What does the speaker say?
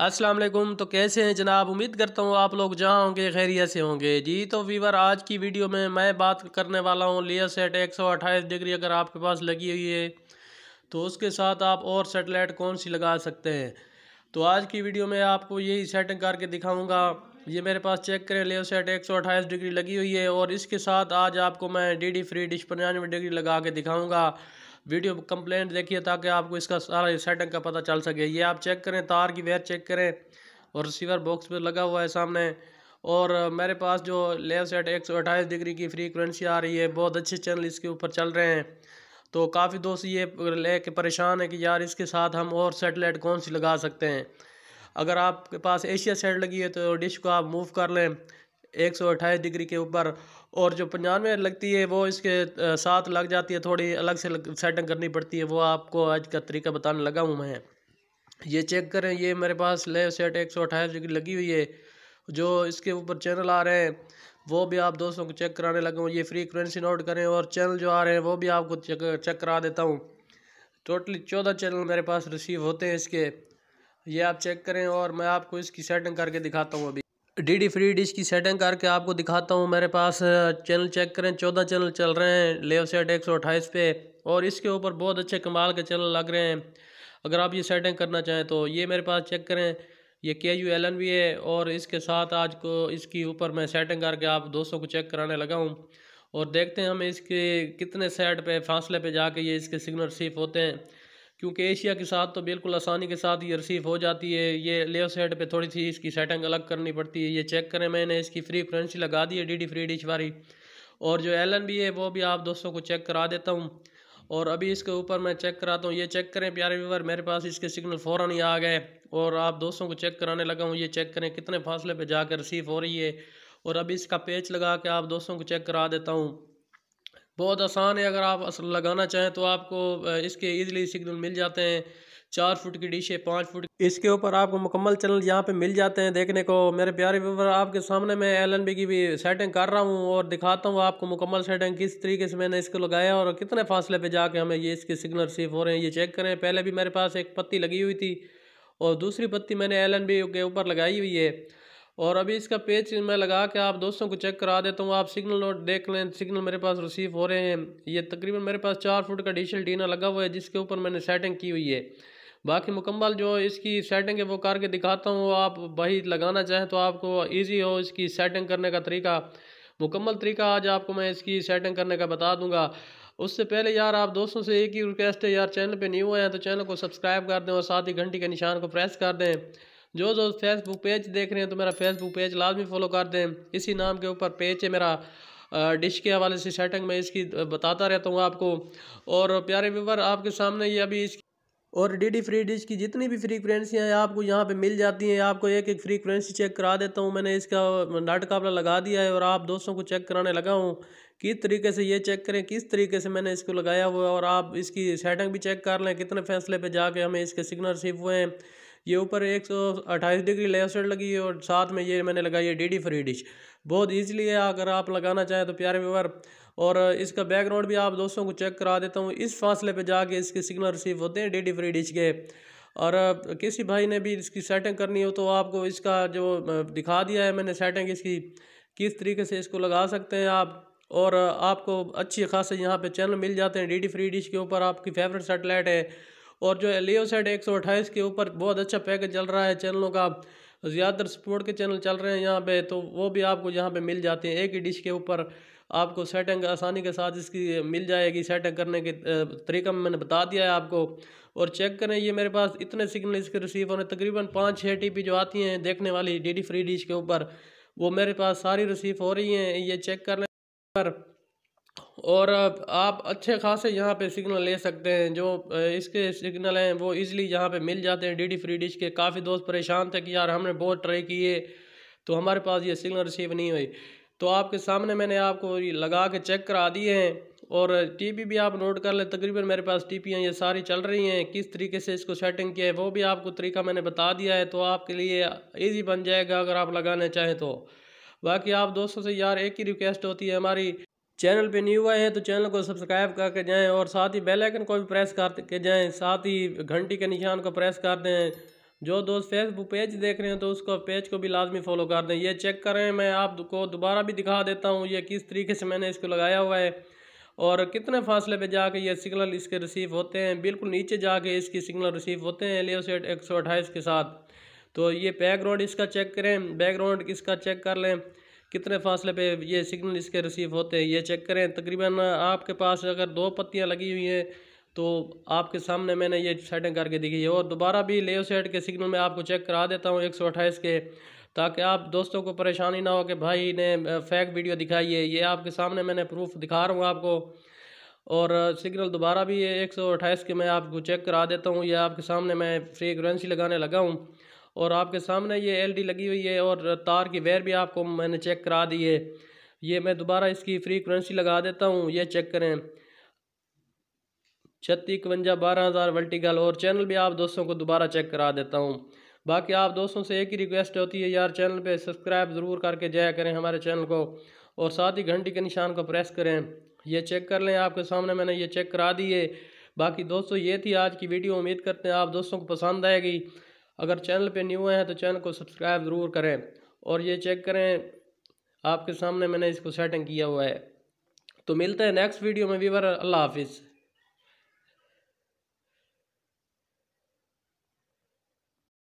अस्सलाम वालेकुम तो कैसे हैं जनाब उम्मीद करता हूँ आप लोग जहाँ होंगे खैरियत से होंगे जी तो वीवर आज की वीडियो में मैं बात करने वाला हूँ लिया सेट एक सौ अट्ठाईस डिग्री अगर आपके पास लगी हुई है तो उसके साथ आप और सेटेलाइट कौन सी लगा सकते हैं तो आज की वीडियो में आपको यही सेटिंग करके दिखाऊँगा ये मेरे पास चेक करें लिया सेट एक सौ अट्ठाईस डिग्री लगी हुई है और इसके साथ आज आपको मैं डी डी फ्री डिश पंचानवे डिग्री लगा के दिखाऊँगा वीडियो कंप्लेंट देखिए ताकि आपको इसका सारा सेटिंग का पता चल सके ये आप चेक करें तार की वेयर चेक करें और रिसीवर बॉक्स पर लगा हुआ है सामने और मेरे पास जो लेव सेट एक सौ अट्ठाईस डिग्री की फ्रीक्वेंसी आ रही है बहुत अच्छे चैनल इसके ऊपर चल रहे हैं तो काफ़ी दोस्त ये ले परेशान है कि यार इसके साथ हम और सेटेलाइट कौन सी लगा सकते हैं अगर आपके पास एशिया सेट लगी है तो डिश को आप मूव कर लें एक सौ अट्ठाईस डिग्री के ऊपर और जो पंजानवे लगती है वो इसके साथ लग जाती है थोड़ी अलग से सेटिंग करनी पड़ती है वो आपको आज का तरीका बताने लगा हूँ मैं ये चेक करें ये मेरे पास लेव सेट एक सौ अट्ठाईस डिग्री लगी हुई है जो इसके ऊपर चैनल आ रहे हैं वो भी आप दोस्तों को चेक कराने लगा ये फ्रीक्वेंसी नोट करें और चैनल जो आ रहे हैं वो भी आपको चेक चेक करा देता हूँ टोटली चौदह चैनल मेरे पास रिसीव होते हैं इसके ये आप चेक करें और मैं आपको इसकी सेटिंग करके दिखाता हूँ अभी डी डी फ्री डिश की सेटिंग करके आपको दिखाता हूँ मेरे पास चैनल चेक करें चौदह चैनल चल रहे हैं लेव सेट एक सौ अट्ठाईस पे और इसके ऊपर बहुत अच्छे कमाल के चैनल लग रहे हैं अगर आप ये सेटिंग करना चाहें तो ये मेरे पास चेक करें ये के यू एल एन भी है और इसके साथ आज को इसके ऊपर मैं सेटिंग करके आप दोस्तों को चेक कराने लगा हूँ और देखते हैं हम इसके कितने सेट पे फासले पे जाके ये इसके सिग्नल रिसीव होते हैं क्योंकि एशिया के साथ तो बिल्कुल आसानी के साथ ये रिसीव हो जाती है ये लेफ्ट साइड पे थोड़ी सी इसकी सेटिंग अलग करनी पड़ती है ये चेक करें मैंने इसकी फ्री फ्रेंसी लगा दी है डी डी फ्री डिश वाली और जो एल एन बी है वो भी आप दोस्तों को चेक करा देता हूँ और अभी इसके ऊपर मैं चेक कराता हूँ ये चेक करें प्यारे व्यूवर मेरे पास इसके सिग्नल फ़ौरन ही आ गए और आप दोस्तों को चेक कराने लगा हूँ ये चेक करें कितने फासले पर जाकर रिसीव हो रही है और अभी इसका पेच लगा के आप दोस्तों को चेक करा देता हूँ बहुत आसान है अगर आप असल लगाना चाहें तो आपको इसके ईजिली सिग्नल मिल जाते हैं चार फुट की डिश है पाँच फुट इसके ऊपर आपको मुकम्मल चैनल यहाँ पे मिल जाते हैं देखने को मेरे प्यारे व्यवहार आपके सामने मैं एल की भी सेटिंग कर रहा हूँ और दिखाता हूँ आपको मुकम्मल सेटिंग किस तरीके से मैंने इसको लगाया और कितने फासले पे जाके हमें ये इसके सिग्नल रिसीव हो रहे हैं ये चेक करें पहले भी मेरे पास एक पत्ती लगी हुई थी और दूसरी पत्ती मैंने एल के ऊपर लगाई हुई है और अभी इसका पेज मैं लगा के आप दोस्तों को चेक करा देता हूँ आप सिग्नल नोट देख लें सिग्नल मेरे पास रिसीव हो रहे हैं ये तकरीबन मेरे पास चार फुट का डिजिटल डीना लगा हुआ है जिसके ऊपर मैंने सेटिंग की हुई है बाकी मुकम्मल जो इसकी सेटिंग है वो करके दिखाता हूँ आप भाई लगाना चाहें तो आपको ईजी हो इसकी सेटिंग करने का तरीका मुकम्मल तरीका आज आपको मैं इसकी सेटिंग करने का बता दूंगा उससे पहले यार आप दोस्तों से एक ही रिक्वेस्ट है यार चैनल पे न्यू हुआ हैं तो चैनल को सब्सक्राइब कर दें और साथ ही घंटी के निशान को प्रेस कर दें जो जो फेसबुक पेज देख रहे हैं तो मेरा फेसबुक पेज लाजमी फॉलो कर दें इसी नाम के ऊपर पेज है मेरा डिश के हवाले से सेटिंग में इसकी बताता रहता हूँ आपको और प्यारे व्यूवर आपके सामने ये अभी इसकी और डी डी फ्री डिश की जितनी भी फ्रीक्वेंसियाँ हैं आपको यहाँ पे मिल जाती हैं आपको एक एक फ्रीक्वेंसी चेक करा देता हूँ मैंने इसका नाट काबला लगा दिया है और आप दोस्तों को चेक कराने लगा हूँ किस तरीके से ये चेक करें किस तरीके से मैंने इसको लगाया हुआ है और आप इसकी सेटिंग भी चेक कर लें कितने फैसले पर जाके हमें इसके सिग्नल रिसीव हुए हैं ये ऊपर एक सौ अट्ठाईस डिग्री लेसर लगी है और साथ में ये मैंने लगाई है डी डी फ्री डिश बहुत ईजिली है अगर आप लगाना चाहें तो प्यारे व्यवर और इसका बैकग्राउंड भी आप दोस्तों को चेक करा देता हूँ इस फासले पर जाके इसके सिग्नल रिसीव होते हैं डी डी फ्री डिश के और किसी भाई ने भी इसकी सेटिंग करनी हो तो आपको इसका जो दिखा दिया है मैंने सेटिंग इसकी किस तरीके से इसको लगा सकते हैं आप और आपको अच्छी खासे यहाँ पे चैनल मिल जाते हैं डी डी फ्री डिश के ऊपर आपकी फेवरेट सेटेलाइट है और जो लियो सेट एक सौ अट्ठाईस के ऊपर बहुत अच्छा पैकेज चल रहा है चैनलों का ज़्यादातर स्पोर्ट के चैनल चल रहे हैं यहाँ पे तो वो भी आपको यहाँ पे मिल जाते हैं एक ही डिश के ऊपर आपको सेटिंग आसानी के साथ इसकी मिल जाएगी सेटिंग करने के तरीका मैंने बता दिया है आपको और चेक करें ये मेरे पास इतने सिग्नल इसके रिसीव होने तकरीबन पाँच छः टी जो आती हैं देखने वाली डी फ्री डिश के ऊपर वो मेरे पास सारी रिसीव हो रही हैं ये चेक कर लें पर और आप अच्छे खासे यहाँ पे सिग्नल ले सकते हैं जो इसके सिग्नल हैं वो इजीली यहाँ पे मिल जाते हैं डीडी फ्री डिश के काफ़ी दोस्त परेशान थे कि यार हमने बहुत ट्राई किए तो हमारे पास ये सिग्नल रिसीव नहीं हुई तो आपके सामने मैंने आपको लगा के चेक करा दिए हैं और टीपी भी आप नोट कर लें तकरीबन मेरे पास टीपियाँ ये सारी चल रही हैं किस तरीके से इसको सेटिंग किया है वो भी आपको तरीका मैंने बता दिया है तो आपके लिए ईजी बन जाएगा अगर आप लगाना चाहें तो बाकी आप दोस्तों से यार एक ही रिक्वेस्ट होती है हमारी चैनल पे न्यू आए हैं तो चैनल को सब्सक्राइब करके जाएं और साथ ही बेल आइकन को भी प्रेस करके जाएं साथ ही घंटी के निशान को प्रेस कर दें जो दोस्त फेसबुक पेज देख रहे हैं तो उसको पेज को भी लाजमी फॉलो कर दें ये चेक करें मैं आपको दोबारा भी दिखा देता हूँ ये किस तरीके से मैंने इसको लगाया हुआ है और कितने फासले पे जाके ये सिग्नल इसके रिसीव होते हैं बिल्कुल नीचे जाके इसकी सिग्नल रिसीव होते हैं एलियोसेट एक के साथ तो ये बैकग्राउंड इसका चेक करें बैकग्राउंड इसका चेक कर लें कितने फासले पे ये सिग्नल इसके रिसीव होते हैं ये चेक करें तकरीबन आपके पास अगर दो पत्तियाँ लगी हुई हैं तो आपके सामने मैंने ये सेटिंग करके दिखी है और दोबारा भी लेव सेट के सिग्नल में आपको चेक करा देता हूँ एक के ताकि आप दोस्तों को परेशानी ना हो कि भाई ने फेक वीडियो दिखाई है ये आपके सामने मैंने प्रूफ दिखा रहा हूँ आपको और सिग्नल दोबारा भी एक सौ अट्ठाईस के मैं आपको चेक करा देता हूँ ये आपके सामने मैं फ्रीक्वेंसी लगाने लगा हूँ और आपके सामने ये एलडी लगी हुई है और तार की वेयर भी आपको मैंने चेक करा दी है ये मैं दोबारा इसकी फ्रीक्वेंसी लगा देता हूँ ये चेक करें छत्तीस इकवंजा बारह हज़ार वर्टिकल और चैनल भी आप दोस्तों को दोबारा चेक करा देता हूँ बाकी आप दोस्तों से एक ही रिक्वेस्ट होती है यार चैनल पे सब्सक्राइब ज़रूर करके जाया करें हमारे चैनल को और साथ ही घंटी के निशान को प्रेस करें ये चेक कर लें आपके सामने मैंने ये चेक करा दी है बाकी दोस्तों ये थी आज की वीडियो उम्मीद करते हैं आप दोस्तों को पसंद आएगी अगर चैनल पे न्यू हैं तो चैनल को सब्सक्राइब ज़रूर करें और ये चेक करें आपके सामने मैंने इसको सेटिंग किया हुआ है तो मिलते हैं नेक्स्ट वीडियो में वीवर अल्लाह हाफिज़